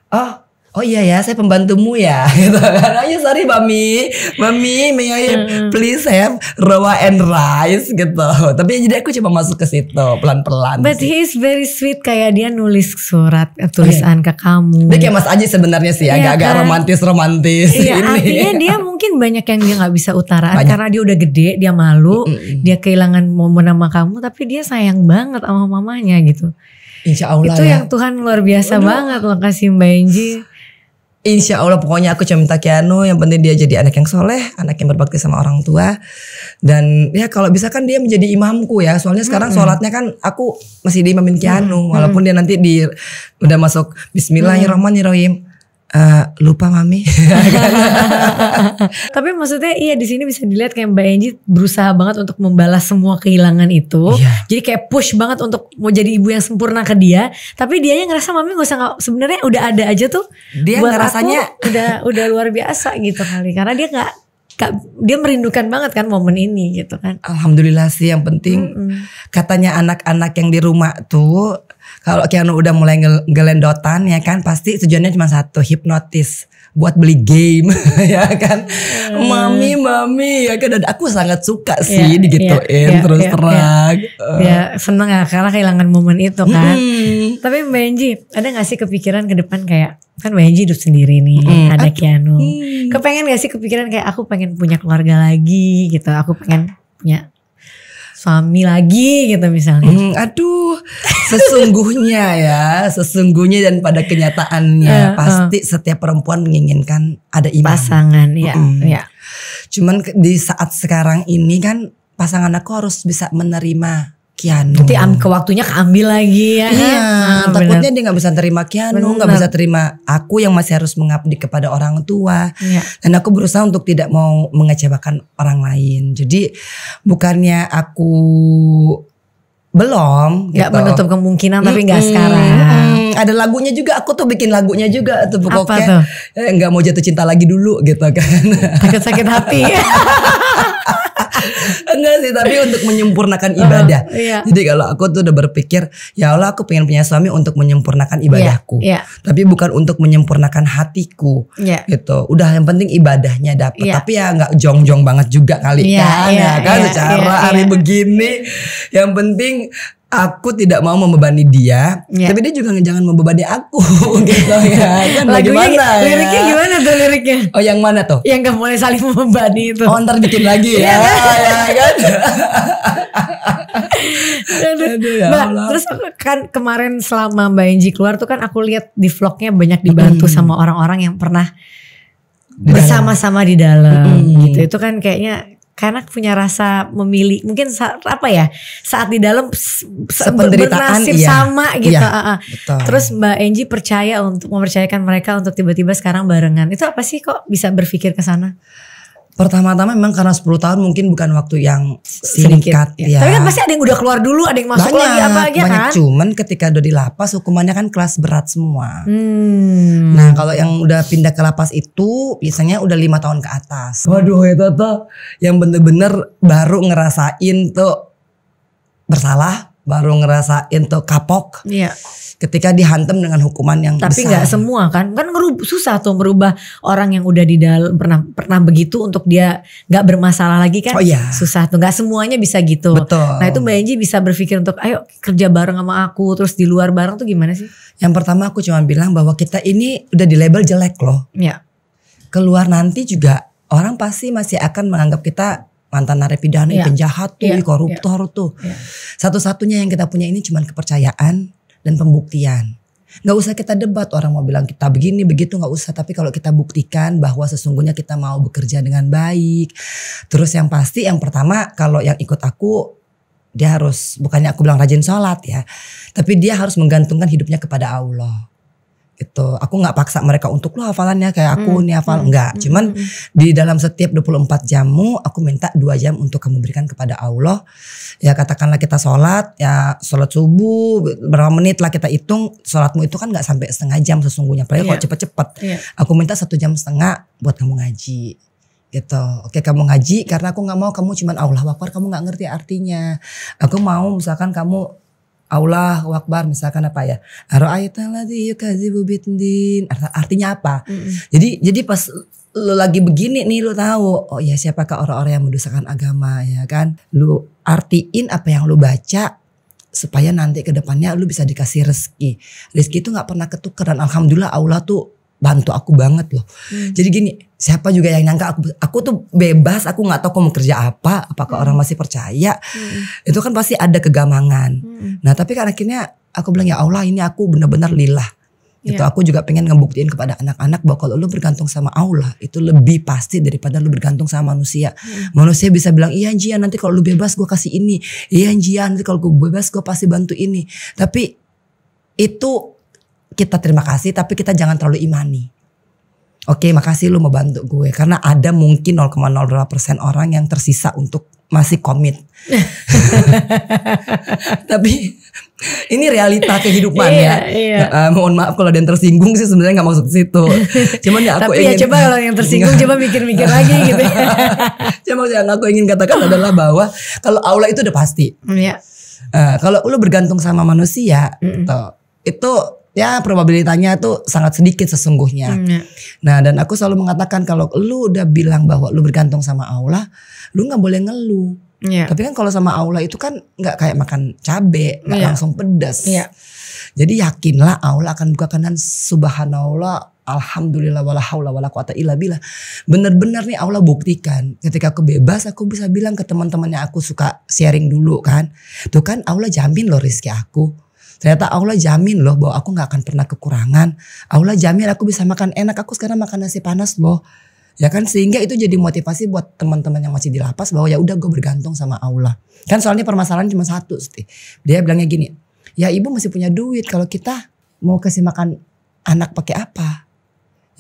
Oh, oh iya ya saya pembantumu ya gitu kan oh ayo iya, sorry mami mami may I please have rawa and rice gitu tapi jadi aku coba masuk ke situ pelan-pelan but sih. he is very sweet kayak dia nulis surat eh, tulisan okay. Iya. ke kamu dia kayak mas Aji sebenarnya sih iya agak-agak kan? romantis romantis yeah, ini artinya dia mungkin banyak yang dia nggak bisa utarakan karena dia udah gede dia malu mm -mm. dia kehilangan momen sama kamu tapi dia sayang banget sama mamanya gitu Insya Allah itu ya. yang Tuhan luar biasa Aduh. banget loh kasih Mbak Enji Insya Allah pokoknya aku cuma minta Kiano yang penting dia jadi anak yang soleh, anak yang berbakti sama orang tua dan ya kalau bisa kan dia menjadi imamku ya soalnya sekarang hmm. sholatnya kan aku masih di diimamin Kiano hmm. walaupun dia nanti di udah masuk Bismillahirrahmanirrahim Uh, lupa mami. Tapi maksudnya iya di sini bisa dilihat kayak Mbak Enji berusaha banget untuk membalas semua kehilangan itu. Iya. Jadi kayak push banget untuk mau jadi ibu yang sempurna ke dia. Tapi dia yang ngerasa mami gak usah sebenarnya udah ada aja tuh. Dia buat ngerasanya aku, udah udah luar biasa gitu kali. Karena dia nggak dia merindukan banget kan momen ini gitu kan. Alhamdulillah sih yang penting mm -hmm. katanya anak-anak yang di rumah tuh kalau Keanu udah mulai ngel gelendotan ya kan pasti tujuannya cuma satu hipnotis buat beli game ya kan hmm. mami mami ya kan dan aku sangat suka ya, sih yeah, digituin yeah, yeah, terus yeah, ya. terang yeah. Uh. ya seneng ya karena kehilangan momen itu kan hmm. tapi Mbak Enji ada gak sih kepikiran ke depan kayak kan Mbak Enji hidup sendiri nih hmm. ada Keanu hmm. kepengen gak sih kepikiran kayak aku pengen punya keluarga lagi gitu aku pengen ya suami lagi gitu misalnya. Hmm, aduh, sesungguhnya ya, sesungguhnya dan pada kenyataannya uh, pasti setiap perempuan menginginkan ada imam. Pasangan ya, mm ya. Cuman di saat sekarang ini kan pasangan aku harus bisa menerima Kiano. Nanti am, ke waktunya keambil lagi ya. Iya, ah, takutnya bener. dia nggak bisa terima Kiano, nggak bisa terima aku yang masih harus mengabdi kepada orang tua. Iya. Dan aku berusaha untuk tidak mau mengecewakan orang lain. Jadi bukannya aku belum nggak gitu. menutup kemungkinan tapi nggak hmm, sekarang hmm, ada lagunya juga aku tuh bikin lagunya juga tuh pokoknya eh, nggak eh, mau jatuh cinta lagi dulu gitu kan takut sakit hati Enggak sih, tapi untuk menyempurnakan oh, ibadah. Uh, iya. Jadi kalau aku tuh udah berpikir, ya Allah aku pengen punya suami untuk menyempurnakan iya, ibadahku. Yeah, yeah. Tapi bukan untuk menyempurnakan hatiku. Yeah. Gitu. Udah yang penting ibadahnya dapet Yeah. Tapi ya nggak jong-jong banget juga kali yeah, kan yeah, ya iya, kan yeah, secara yeah, iya. hari yeah. begini yang penting aku tidak mau membebani dia, yeah. tapi dia juga jangan membebani aku gitu ya. Kan Lagunya, gimana ya? Liriknya gimana tuh liriknya? Oh yang mana tuh? Yang gak boleh saling membebani itu. Oh ntar bikin lagi ya. Iya kan? ya kan? Aduh, Aduh, ya terus kan kemarin selama Mbak Enji keluar tuh kan aku lihat di vlognya banyak dibantu mm. sama orang-orang yang pernah bersama-sama di dalam mm. gitu. Itu kan kayaknya karena punya rasa memilih mungkin saat, apa ya saat di dalam bernasib iya. sama gitu iya, uh, uh. terus mbak Enji percaya untuk mempercayakan mereka untuk tiba-tiba sekarang barengan itu apa sih kok bisa berpikir ke sana Pertama-tama memang karena 10 tahun mungkin bukan waktu yang singkat ya. ya. Tapi kan pasti ada yang udah keluar dulu, ada yang masuk banyak, lagi apa ya aja banyak. kan. Cuman ketika udah di lapas hukumannya kan kelas berat semua. Hmm. Nah kalau yang udah pindah ke lapas itu biasanya udah lima tahun ke atas. Waduh ya Tata, yang bener-bener baru ngerasain tuh bersalah baru ngerasain tuh kapok. Iya. Ketika dihantam dengan hukuman yang Tapi besar. Tapi nggak semua kan, kan susah tuh merubah orang yang udah di dalam pernah pernah begitu untuk dia nggak bermasalah lagi kan. Oh iya. Susah tuh, nggak semuanya bisa gitu. Betul. Nah itu Mbak Enji bisa berpikir untuk ayo kerja bareng sama aku, terus di luar bareng tuh gimana sih? Yang pertama aku cuma bilang bahwa kita ini udah di label jelek loh. Iya. Keluar nanti juga orang pasti masih akan menganggap kita mantan narapidana, yeah. penjahat tuh, yeah. koruptor yeah. tuh. Yeah. Satu-satunya yang kita punya ini cuma kepercayaan dan pembuktian. Gak usah kita debat orang mau bilang kita begini begitu gak usah tapi kalau kita buktikan bahwa sesungguhnya kita mau bekerja dengan baik terus yang pasti yang pertama kalau yang ikut aku dia harus bukannya aku bilang rajin sholat ya tapi dia harus menggantungkan hidupnya kepada Allah gitu. Aku nggak paksa mereka untuk lo hafalannya kayak aku hmm. nih hafal hmm. enggak. Hmm, cuman hmm. di dalam setiap 24 jammu aku minta 2 jam untuk kamu berikan kepada Allah. Ya katakanlah kita sholat ya sholat subuh berapa menit lah kita hitung sholatmu itu kan nggak sampai setengah jam sesungguhnya. Apalagi yeah. kalau iya. cepet-cepet. Yeah. Aku minta satu jam setengah buat kamu ngaji gitu. Oke kamu ngaji karena aku nggak mau kamu cuman Allah wakbar kamu nggak ngerti artinya. Aku mau misalkan kamu Allah wakbar misalkan apa ya artinya apa mm-hmm. jadi jadi pas lu lagi begini nih lu tahu oh ya siapakah orang-orang yang mendusakan agama ya kan lu artiin apa yang lu baca supaya nanti kedepannya lu bisa dikasih rezeki rezeki itu nggak pernah ketukar dan alhamdulillah Allah tuh bantu aku banget loh. Hmm. Jadi gini, siapa juga yang nyangka aku aku tuh bebas, aku nggak tahu aku mau kerja apa, apakah hmm. orang masih percaya. Hmm. Itu kan pasti ada kegamangan. Hmm. Nah, tapi kan akhirnya aku bilang ya Allah, ini aku benar-benar lillah. Itu ya. aku juga pengen ngebuktiin kepada anak-anak bahwa kalau lu bergantung sama Allah itu lebih pasti daripada lu bergantung sama manusia. Hmm. Manusia bisa bilang, "Iya, Jia, nanti kalau lu bebas gue kasih ini. Iya, Jia, nanti kalau gue bebas gue pasti bantu ini." Tapi itu kita terima kasih tapi kita jangan terlalu imani. Oke, makasih lu mau bantu gue karena ada mungkin 0,02% orang yang tersisa untuk masih komit. Tapi ini realita kehidupan iya, ya. Iya. Uh, mohon maaf kalau ada yang tersinggung sih sebenarnya nggak maksud situ. Cuman ya aku Tapi ya ingin, ya coba kalau yang tersinggung coba mikir-mikir lagi gitu. Cuma ya. yang aku ingin katakan adalah bahwa kalau allah itu udah pasti. Mm, uh, kalau lu bergantung sama manusia, mm -mm. Tuh, itu ya probabilitasnya tuh sangat sedikit sesungguhnya. Hmm. Ya. Nah dan aku selalu mengatakan kalau lu udah bilang bahwa lu bergantung sama Allah, lu nggak boleh ngeluh. Yeah. Tapi kan kalau sama Allah itu kan nggak kayak makan cabe, nggak yeah. langsung pedas. Yeah. Jadi yakinlah Allah akan buka kanan subhanallah Alhamdulillah wala haula wala quwata illa billah. Benar-benar nih Allah buktikan. Ketika aku bebas aku bisa bilang ke teman temannya aku suka sharing dulu kan. Tuh kan Allah jamin loh rezeki aku Ternyata Allah jamin loh bahwa aku gak akan pernah kekurangan. Allah jamin aku bisa makan enak. Aku sekarang makan nasi panas loh. Ya kan sehingga itu jadi motivasi buat teman-teman yang masih di lapas bahwa ya udah gue bergantung sama Allah. Kan soalnya permasalahan cuma satu sih. Dia bilangnya gini, ya ibu masih punya duit kalau kita mau kasih makan anak pakai apa?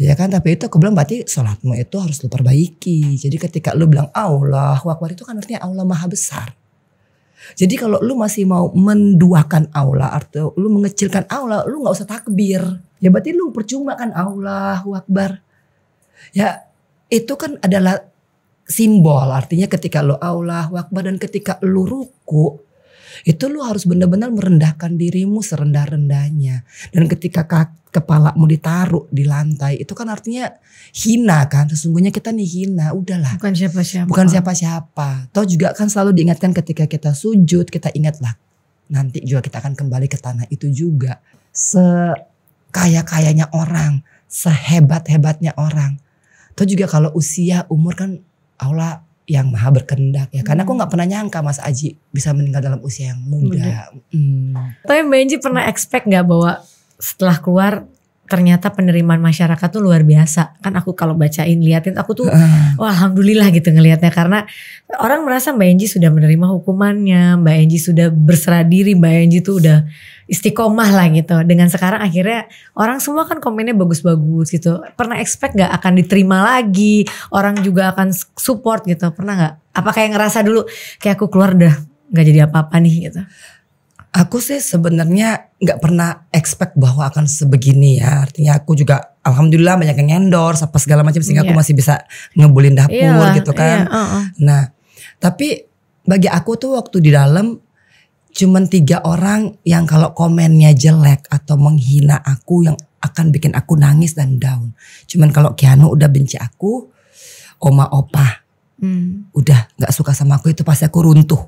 Ya kan tapi itu aku bilang berarti sholatmu itu harus lu perbaiki. Jadi ketika lu bilang Allah wakbar itu kan artinya Allah maha besar. Jadi kalau lu masih mau menduakan Allah, atau lu mengecilkan Allah, lu nggak usah takbir. Ya berarti lu percuma kan Allah Akbar. Ya itu kan adalah simbol artinya ketika lu Allah Akbar dan ketika lu ruku itu lu harus benar-benar merendahkan dirimu serendah-rendahnya dan ketika kepalamu ditaruh di lantai itu kan artinya hina kan sesungguhnya kita nih hina udahlah bukan siapa-siapa bukan siapa-siapa toh juga kan selalu diingatkan ketika kita sujud kita ingatlah nanti juga kita akan kembali ke tanah itu juga sekaya-kayanya orang sehebat-hebatnya orang toh juga kalau usia umur kan Allah yang maha berkendak ya. Karena aku hmm. nggak pernah nyangka Mas Aji bisa meninggal dalam usia yang muda. Hmm. Tapi Mbak Enji pernah expect nggak bahwa setelah keluar ternyata penerimaan masyarakat tuh luar biasa. Kan aku kalau bacain liatin aku tuh uh. wah alhamdulillah gitu ngelihatnya karena orang merasa Mbak Enji sudah menerima hukumannya, Mbak Enji sudah berserah diri, Mbak Enji tuh udah istiqomah lah gitu. Dengan sekarang akhirnya orang semua kan komennya bagus-bagus gitu. Pernah expect gak akan diterima lagi, orang juga akan support gitu. Pernah nggak? Apa kayak ngerasa dulu kayak aku keluar dah nggak jadi apa-apa nih gitu. Aku sih sebenarnya nggak pernah expect bahwa akan sebegini ya. Artinya aku juga alhamdulillah banyak yang endorse apa segala macam sehingga yeah. aku iya. masih bisa ngebulin dapur yeah. gitu kan. yeah. uh -uh. Nah, tapi bagi aku tuh waktu di dalam cuman tiga orang yang kalau komennya jelek atau menghina aku yang akan bikin aku nangis dan down. Cuman kalau Kiano udah benci aku, oma opa hmm. udah nggak suka sama aku itu pasti aku runtuh.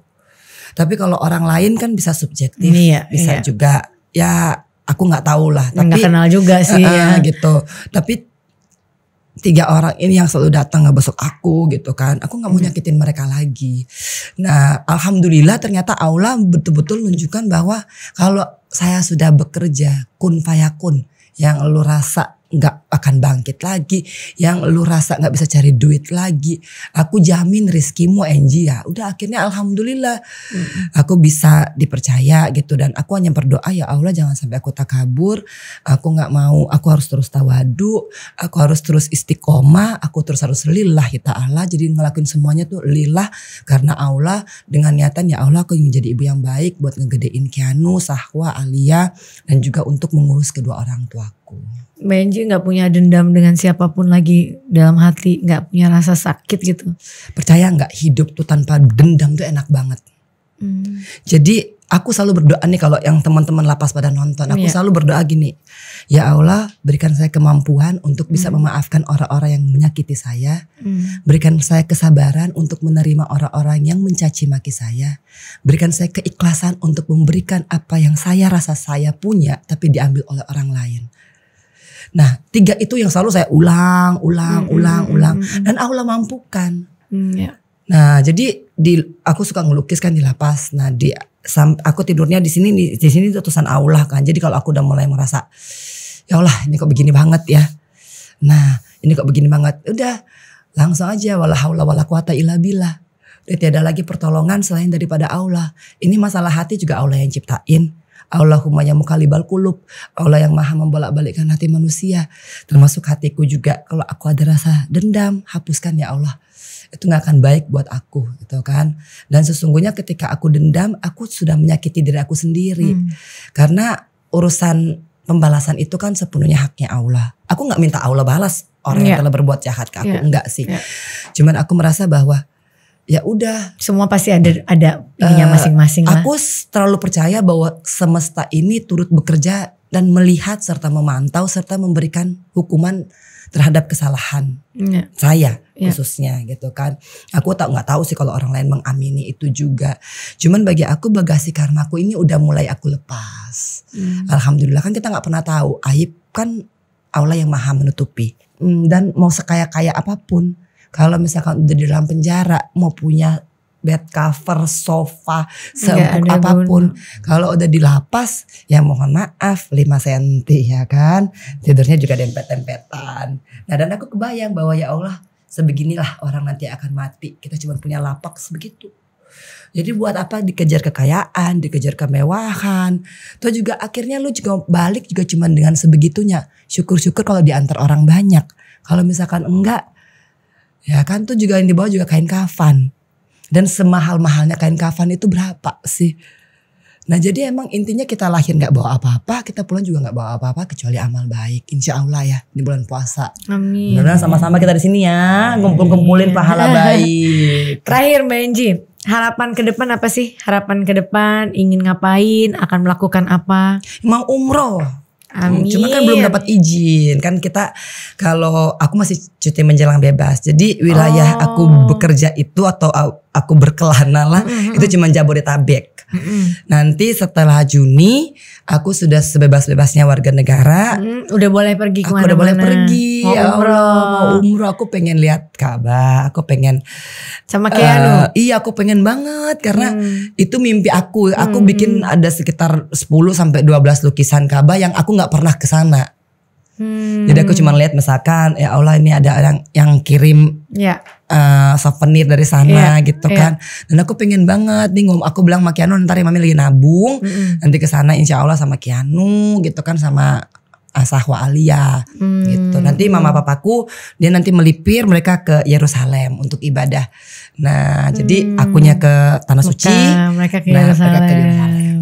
Tapi kalau orang lain kan bisa subjektif, iya, bisa iya. juga ya aku nggak tahu lah tapi nggak kenal juga sih uh, ya. gitu tapi tiga orang ini yang selalu datang ngebesok aku gitu kan aku nggak mau hmm. nyakitin mereka lagi nah alhamdulillah ternyata Allah betul-betul menunjukkan bahwa kalau saya sudah bekerja kun fayakun yang lu rasa nggak akan bangkit lagi, yang lu rasa nggak bisa cari duit lagi, aku jamin rizkimu Enji ya. Udah akhirnya alhamdulillah hmm. aku bisa dipercaya gitu dan aku hanya berdoa ya Allah jangan sampai aku tak kabur aku nggak mau, aku harus terus tawadu, aku harus terus istiqomah, aku terus harus lillah kita ya Allah. Jadi ngelakuin semuanya tuh lillah karena Allah dengan niatan ya Allah aku ingin jadi ibu yang baik buat ngegedein Kianu, Sahwa, Alia dan juga untuk mengurus kedua orang tua Benji nggak punya dendam dengan siapapun lagi dalam hati, nggak punya rasa sakit gitu. Percaya nggak hidup tuh tanpa dendam tuh enak banget. Hmm. Jadi aku selalu berdoa nih kalau yang teman-teman lapas pada nonton, aku yeah. selalu berdoa gini, ya Allah berikan saya kemampuan untuk bisa hmm. memaafkan orang-orang yang menyakiti saya, hmm. berikan saya kesabaran untuk menerima orang-orang yang mencaci maki saya, berikan saya keikhlasan untuk memberikan apa yang saya rasa saya punya tapi diambil oleh orang lain. Nah, tiga itu yang selalu saya ulang, ulang, hmm, ulang, ulang, ulang. Hmm. Dan Allah mampukan. Hmm, Nah, jadi di aku suka ngelukis kan di lapas. Nah, di sam, aku tidurnya di sini di, di sini tulisan Allah kan. Jadi kalau aku udah mulai merasa ya Allah, ini kok begini banget ya. Nah, ini kok begini banget. Udah langsung aja wala haula wala kuata illa billah. Tidak ada lagi pertolongan selain daripada Allah. Ini masalah hati juga Allah yang ciptain. Allahumma ya mukalibal kulub. Allah yang maha membolak-balikkan hati manusia. Termasuk hatiku juga. Kalau aku ada rasa dendam, hapuskan ya Allah. Itu gak akan baik buat aku gitu kan. Dan sesungguhnya ketika aku dendam, aku sudah menyakiti diri aku sendiri. Hmm. Karena urusan pembalasan itu kan sepenuhnya haknya Allah. Aku gak minta Allah balas orang yeah. yang ya. telah berbuat jahat ke aku. Yeah. Enggak sih. Yeah. Cuman aku merasa bahwa ya udah semua pasti ada ada ininya eh, masing-masing uh, aku terlalu percaya bahwa semesta ini turut bekerja dan melihat serta memantau serta memberikan hukuman terhadap kesalahan yeah. saya yeah. khususnya gitu kan aku tak nggak tahu sih kalau orang lain mengamini itu juga cuman bagi aku bagasi karma karmaku ini udah mulai aku lepas mm. alhamdulillah kan kita nggak pernah tahu aib kan Allah yang maha menutupi hmm, dan mau sekaya kaya apapun kalau misalkan udah di dalam penjara mau punya bed cover, sofa, seumpuk apapun. Kalau udah di lapas, ya mohon maaf 5 senti ya kan. Tidurnya juga dempet-dempetan. Nah dan aku kebayang bahwa ya Allah sebeginilah orang nanti akan mati. Kita cuma punya lapak sebegitu. Jadi buat apa dikejar kekayaan, dikejar kemewahan. Tuh juga akhirnya lu juga balik juga cuma dengan sebegitunya. Syukur-syukur kalau diantar orang banyak. Kalau misalkan enggak, Ya kan tuh juga yang dibawa juga kain kafan. Dan semahal-mahalnya kain kafan itu berapa sih? Nah jadi emang intinya kita lahir nggak bawa apa-apa, kita pulang juga nggak bawa apa-apa kecuali amal baik. Insya Allah ya di bulan puasa. Amin. Benar sama-sama kita di sini ya, ngumpul kumpulin iya. pahala baik. Terakhir Mbak Enji, harapan ke depan apa sih? Harapan ke depan ingin ngapain, akan melakukan apa? Mau umroh. Amin. Cuma kan belum dapat izin kan kita kalau aku masih cuti menjelang bebas. Jadi wilayah oh. aku bekerja itu atau aku berkelana lah mm -hmm. itu cuma Jabodetabek. Mm -hmm. Nanti setelah Juni aku sudah sebebas-bebasnya warga negara. Mm, udah boleh pergi Aku udah boleh pergi. Mau ya umroh. mau umroh aku pengen lihat Ka'bah, aku pengen sama kayak uh, Iya, aku pengen banget karena mm. itu mimpi aku. Aku mm. bikin ada sekitar 10 sampai 12 lukisan Ka'bah yang aku nggak pernah ke sana. Hmm. Jadi aku cuma lihat misalkan ya Allah ini ada orang yang kirim yeah. Ya. uh, souvenir dari sana yeah. gitu ya. kan. Dan aku pengen banget nih aku bilang sama Kianu ntar ya mami lagi nabung -hmm. nanti ke sana insya Allah sama Kianu gitu kan sama Asahwa eh, Alia gitu. hmm. gitu. Nanti mama papaku dia nanti melipir mereka ke Yerusalem untuk ibadah. Nah, hmm. jadi akunya ke tanah suci, mereka ke nah, Yerusalem. Mereka ke Yerusalem.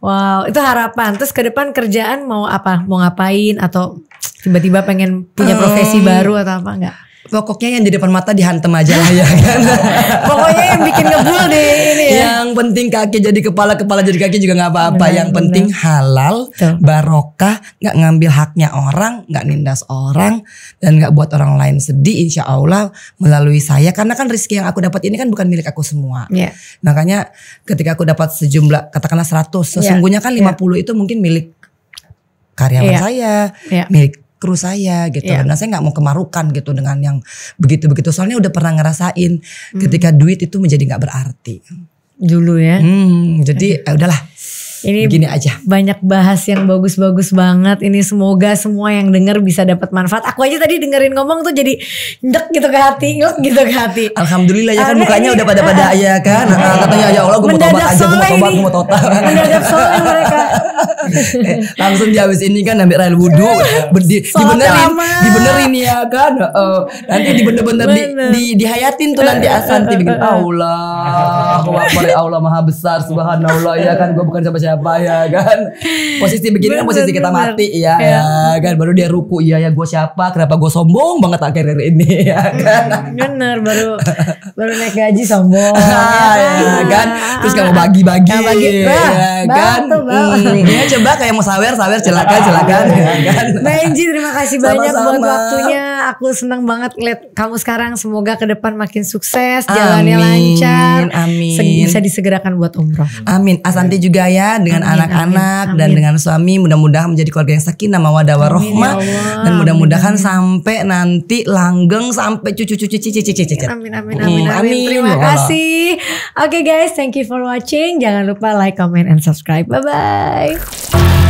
Wow, itu harapan. Terus ke depan kerjaan mau apa? Mau ngapain atau tiba-tiba pengen punya profesi um, baru atau apa enggak? pokoknya yang di depan mata dihantem aja lah ya kan. pokoknya yang bikin ngebul deh ini ya. Yang penting kaki jadi kepala, kepala jadi kaki juga nggak apa-apa. Yang bener. penting halal, barokah, nggak ngambil haknya orang, nggak nindas orang, dan nggak buat orang lain sedih. Insya Allah melalui saya, karena kan riski yang aku dapat ini kan bukan milik aku semua. Yeah. Makanya ketika aku dapat sejumlah katakanlah 100, iya. sesungguhnya yeah. kan 50 iya. yeah. itu mungkin milik karyawan yeah. saya, yeah. milik kru saya gitu. Yeah. Nah saya nggak mau kemarukan gitu dengan yang begitu-begitu. Soalnya udah pernah ngerasain mm. ketika duit itu menjadi nggak berarti. Dulu ya. Hmm, jadi okay. Iya. eh, udahlah ini gini aja. Banyak bahas yang bagus-bagus banget. Ini semoga semua yang denger bisa dapat manfaat. Aku aja tadi dengerin ngomong tuh jadi ndek gitu ke hati, ngek gitu ke hati. Alhamdulillah ya kan Aduh, mukanya ini, udah pada pada uh, ya kan. Uh, uh, katanya ya Allah gue mau tobat aja, gue mau tobat, gue mau total Mendadak soleh mereka. Eh, langsung di habis ini kan ambil rel wudhu, iya. berdi, dibenerin, dibenerin ya kan. Uh, nanti dibener-bener di, di, dihayatin tuh nanti asanti bikin Allah. Allahu Akbar ya Allah Maha Besar Subhanallah ya kan gue bukan siapa-siapa ya kan posisi begini kan posisi kita mati ya, ya kan baru dia ruku iya ya gue siapa kenapa gue sombong banget akhir akhir ini ya hmm, kan bener baru baru naik gaji sombong ya kan? Iya kan terus kamu bagi-bagi ya kan hmm, iya, coba kayak mau sawer sawer silakan silakan ya kan Benji terima kasih banyak buat waktunya aku senang banget lihat kamu sekarang semoga ke depan makin sukses jalannya lancar amin bisa disegerakan buat umroh. Amin. Asanti juga ya dengan anak-anak dan dengan suami mudah-mudahan menjadi keluarga yang sakinah mawaddah warohmah ya dan mudah-mudahan sampai nanti langgeng sampai cucu-cucu cici cici cici. Amin amin amin. Hmm. amin. amin. amin. Terima ya kasih. Oke okay, guys, thank you for watching. Jangan lupa like, comment and subscribe. Bye bye.